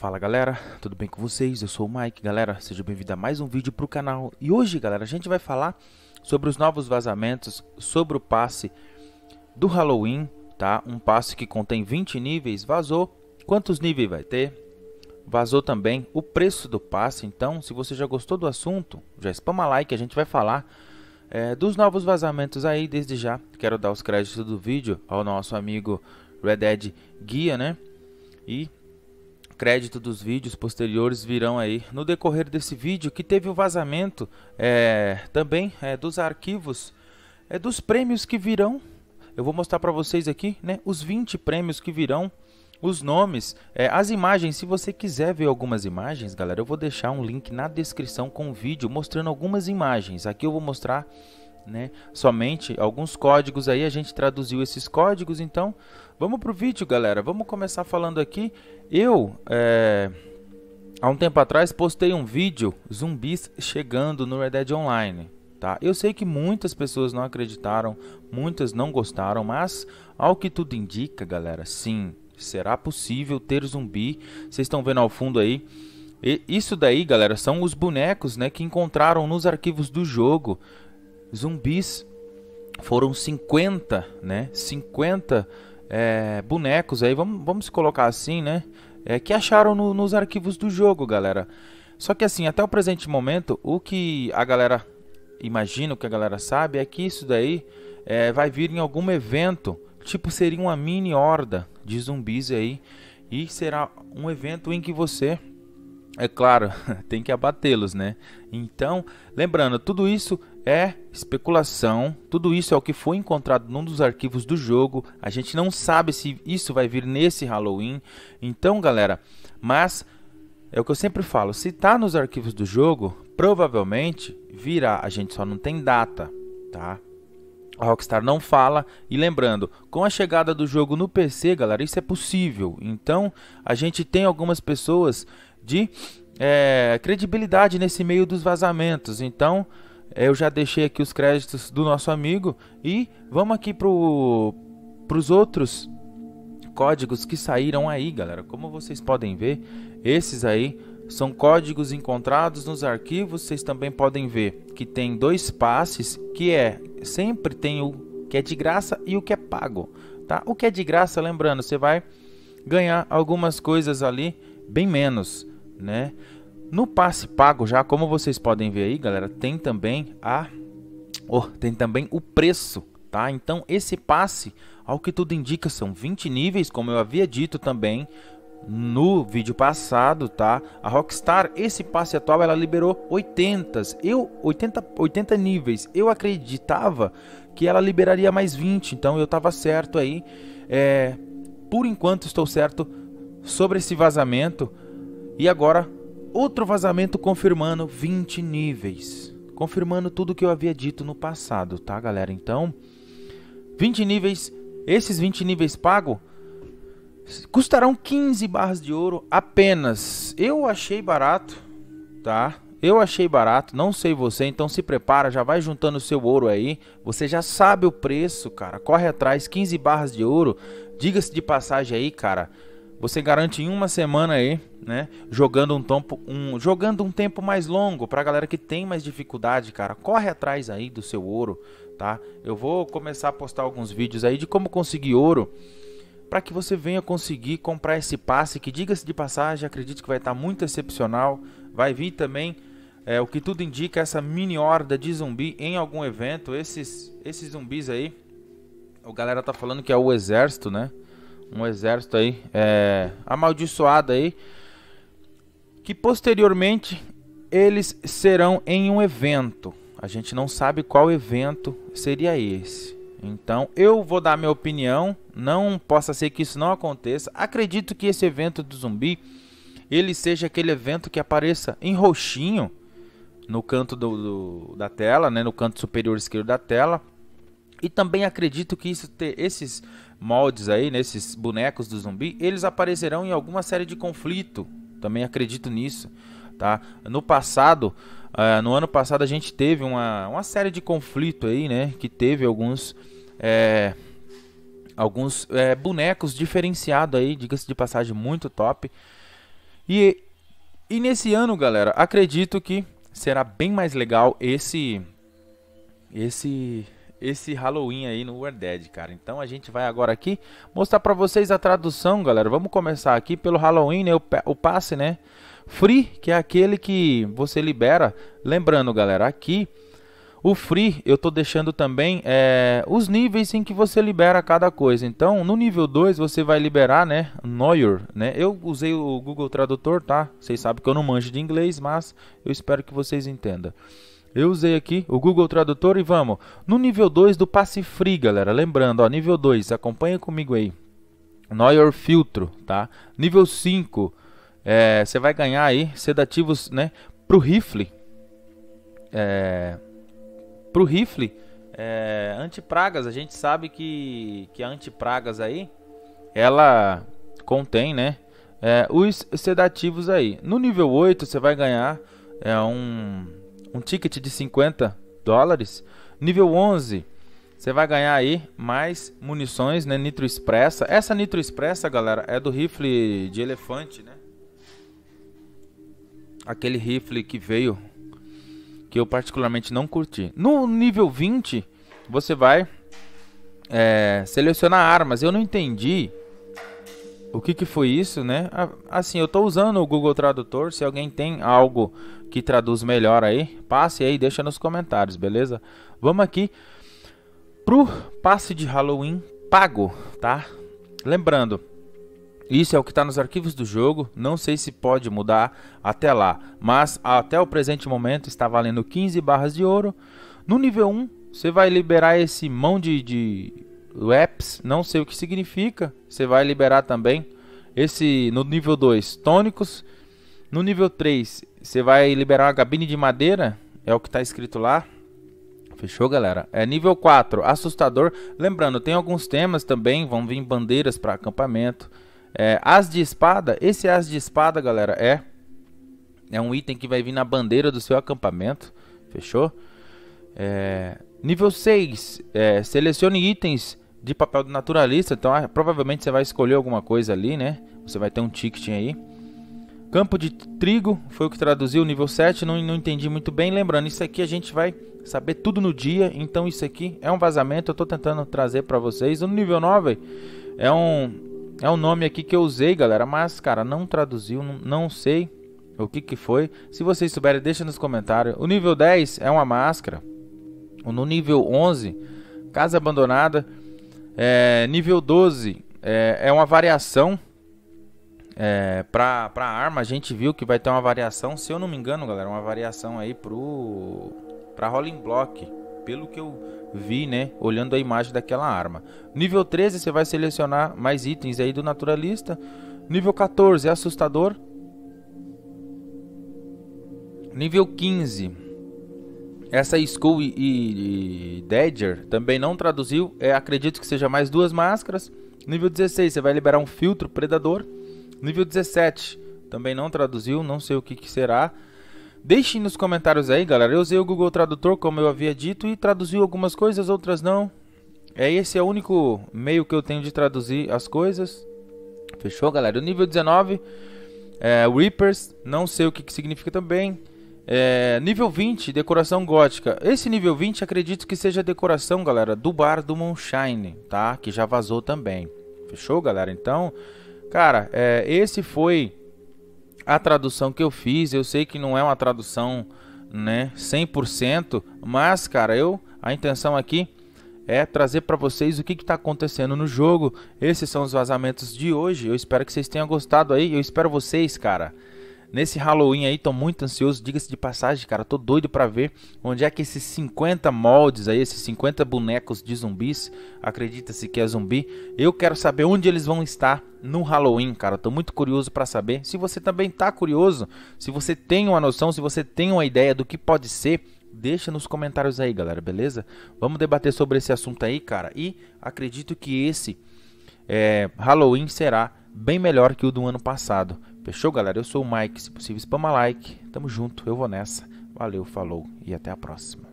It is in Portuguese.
Fala galera, tudo bem com vocês? Eu sou o Mike, galera, seja bem-vindo a mais um vídeo para o canal E hoje, galera, a gente vai falar sobre os novos vazamentos, sobre o passe do Halloween, tá? Um passe que contém 20 níveis, vazou, quantos níveis vai ter? Vazou também o preço do passe, então se você já gostou do assunto, já spama like, a gente vai falar é, dos novos vazamentos aí desde já Quero dar os créditos do vídeo ao nosso amigo Red Dead Guia, né? E crédito dos vídeos posteriores virão aí no decorrer desse vídeo que teve o vazamento é, também é, dos arquivos é, dos prêmios que virão. Eu vou mostrar para vocês aqui né, os 20 prêmios que virão, os nomes, é, as imagens. Se você quiser ver algumas imagens, galera, eu vou deixar um link na descrição com o vídeo mostrando algumas imagens. Aqui eu vou mostrar né? Somente alguns códigos aí, a gente traduziu esses códigos, então vamos pro vídeo, galera. Vamos começar falando aqui. Eu, é, há um tempo atrás, postei um vídeo, zumbis chegando no Red Dead Online. Tá? Eu sei que muitas pessoas não acreditaram, muitas não gostaram, mas ao que tudo indica, galera, sim, será possível ter zumbi. Vocês estão vendo ao fundo aí, e isso daí, galera, são os bonecos né, que encontraram nos arquivos do jogo zumbis. Foram 50, né? 50 é, bonecos aí, vamos, vamos colocar assim, né? É, que acharam no, nos arquivos do jogo, galera. Só que assim, até o presente momento, o que a galera imagina, o que a galera sabe, é que isso daí é, vai vir em algum evento. Tipo, seria uma mini horda de zumbis aí. E será um evento em que você é claro, tem que abatê-los, né? Então, lembrando, tudo isso é especulação, tudo isso é o que foi encontrado num dos arquivos do jogo. A gente não sabe se isso vai vir nesse Halloween. Então, galera, mas é o que eu sempre falo, se tá nos arquivos do jogo, provavelmente virá, a gente só não tem data, tá? A Rockstar não fala. E lembrando, com a chegada do jogo no PC, galera, isso é possível. Então, a gente tem algumas pessoas de é, credibilidade nesse meio dos vazamentos. Então, é, eu já deixei aqui os créditos do nosso amigo e vamos aqui para os outros códigos que saíram aí, galera. Como vocês podem ver, esses aí são códigos encontrados nos arquivos. Vocês também podem ver que tem dois passes, que é sempre tem o que é de graça e o que é pago, tá? O que é de graça, lembrando, você vai ganhar algumas coisas ali bem menos né? No passe pago já, como vocês podem ver aí, galera, tem também a oh, tem também o preço, tá? Então esse passe, ao que tudo indica, são 20 níveis, como eu havia dito também no vídeo passado, tá? A Rockstar, esse passe atual, ela liberou 80, eu 80, 80 níveis. Eu acreditava que ela liberaria mais 20, então eu estava certo aí. É, por enquanto estou certo sobre esse vazamento e agora, outro vazamento confirmando 20 níveis. Confirmando tudo que eu havia dito no passado, tá galera? Então, 20 níveis, esses 20 níveis pagos custarão 15 barras de ouro apenas. Eu achei barato, tá? Eu achei barato, não sei você, então se prepara, já vai juntando o seu ouro aí. Você já sabe o preço, cara. Corre atrás, 15 barras de ouro. Diga-se de passagem aí, cara você garante em uma semana aí, né? Jogando um tempo, um, jogando um tempo mais longo para a galera que tem mais dificuldade, cara. Corre atrás aí do seu ouro, tá? Eu vou começar a postar alguns vídeos aí de como conseguir ouro para que você venha conseguir comprar esse passe que diga-se de passagem, acredito que vai estar tá muito excepcional. Vai vir também é, o que tudo indica essa mini horda de zumbi em algum evento. Esses esses zumbis aí, o galera tá falando que é o exército, né? um exército aí é, amaldiçoado aí, que posteriormente eles serão em um evento. A gente não sabe qual evento seria esse. Então eu vou dar minha opinião. Não possa ser que isso não aconteça. Acredito que esse evento do zumbi ele seja aquele evento que apareça em roxinho no canto do, do, da tela, né, no canto superior esquerdo da tela, e também acredito que isso ter esses moldes aí, nesses né, bonecos do zumbi, eles aparecerão em alguma série de conflito. Também acredito nisso, tá? No passado, uh, no ano passado a gente teve uma, uma série de conflito aí, né? Que teve alguns é, alguns é, bonecos diferenciados aí, diga-se de passagem, muito top. E, e nesse ano, galera, acredito que será bem mais legal esse esse esse Halloween aí no War Dead, cara. Então a gente vai agora aqui mostrar para vocês a tradução, galera. Vamos começar aqui pelo Halloween, né? O, passe, né? Free, que é aquele que você libera. Lembrando, galera, aqui o free eu tô deixando também é, os níveis em que você libera cada coisa. Então, no nível 2 você vai liberar, né, Noyer, né? Eu usei o Google Tradutor, tá? Vocês sabem que eu não manjo de inglês, mas eu espero que vocês entendam. Eu usei aqui o Google Tradutor e vamos no nível 2 do passe free, galera. Lembrando, ó, nível 2, acompanha comigo aí. Neuer your filtro, tá? Nível 5, é, você é, vai ganhar aí sedativos, né, pro rifle. É, pro rifle, é, antipragas, a gente sabe que, que a antipragas aí, ela contém, né, é, os sedativos aí. No nível 8, você vai ganhar é, um um ticket de 50 dólares. Nível 11, você vai ganhar aí mais munições, né? Nitro Expressa. Essa Nitro Expressa, galera, é do rifle de elefante, né? Aquele rifle que veio, que eu particularmente não curti. No nível 20, você vai é, selecionar armas. Eu não entendi o que, que foi isso, né? Assim, eu estou usando o Google Tradutor. Se alguém tem algo que traduz melhor aí, passe aí, deixa nos comentários, beleza? Vamos aqui pro passe de Halloween pago, tá? Lembrando, isso é o que está nos arquivos do jogo. Não sei se pode mudar até lá, mas até o presente momento está valendo 15 barras de ouro. No nível 1, você vai liberar esse mão de, de Laps, não sei o que significa. Você vai liberar também esse no nível 2, tônicos. No nível 3, você vai liberar uma gabine de madeira, é o que está escrito lá. Fechou, galera? É nível 4, assustador. Lembrando, tem alguns temas também, vão vir bandeiras para acampamento. É, as de espada, esse as de espada, galera, é é um item que vai vir na bandeira do seu acampamento. Fechou? É, nível 6, é, selecione itens de papel do naturalista, então ah, provavelmente você vai escolher alguma coisa ali, né? Você vai ter um ticket aí. Campo de trigo foi o que traduziu o nível 7, não, não entendi muito bem. Lembrando, isso aqui a gente vai saber tudo no dia, então isso aqui é um vazamento, eu estou tentando trazer para vocês. O nível 9 é um é um nome aqui que eu usei, galera, mas cara, não traduziu, não, não sei o que que foi. Se vocês souberem, deixa nos comentários. O nível 10 é uma máscara. No nível 11, casa abandonada. É, nível 12 é, é uma variação é, para a arma. A gente viu que vai ter uma variação, se eu não me engano, galera, uma variação aí pro para Rolling Block, pelo que eu vi, né, olhando a imagem daquela arma. Nível 13 você vai selecionar mais itens aí do naturalista. Nível 14 é assustador. Nível 15 essa Skull e, e, e também não traduziu. É, acredito que seja mais duas máscaras. Nível 16, você vai liberar um filtro predador. Nível 17, também não traduziu, não sei o que, que será. Deixem nos comentários aí, galera. Eu usei o Google Tradutor, como eu havia dito, e traduziu algumas coisas, outras não. É esse é o único meio que eu tenho de traduzir as coisas. Fechou, galera? O nível 19, é, Reapers, não sei o que, que significa também. É, nível 20, decoração gótica. Esse nível 20 acredito que seja decoração, galera, do bar do Moonshine, tá? Que já vazou também. Fechou, galera? Então, cara, é, esse foi a tradução que eu fiz. Eu sei que não é uma tradução, né, 100%, mas, cara, eu a intenção aqui é trazer para vocês o que está acontecendo no jogo. Esses são os vazamentos de hoje. Eu espero que vocês tenham gostado aí. Eu espero vocês, cara nesse Halloween aí, tô muito ansioso, diga-se de passagem, cara, tô doido para ver onde é que esses 50 moldes aí, esses 50 bonecos de zumbis, acredita-se que é zumbi, eu quero saber onde eles vão estar no Halloween, cara. Tô muito curioso para saber. Se você também tá curioso, se você tem uma noção, se você tem uma ideia do que pode ser, deixa nos comentários aí, galera, beleza? Vamos debater sobre esse assunto aí, cara. E acredito que esse é, Halloween será bem melhor que o do ano passado. Fechou, galera? Eu sou o Mike, se possível, spama like. Tamo junto, eu vou nessa. Valeu, falou e até a próxima.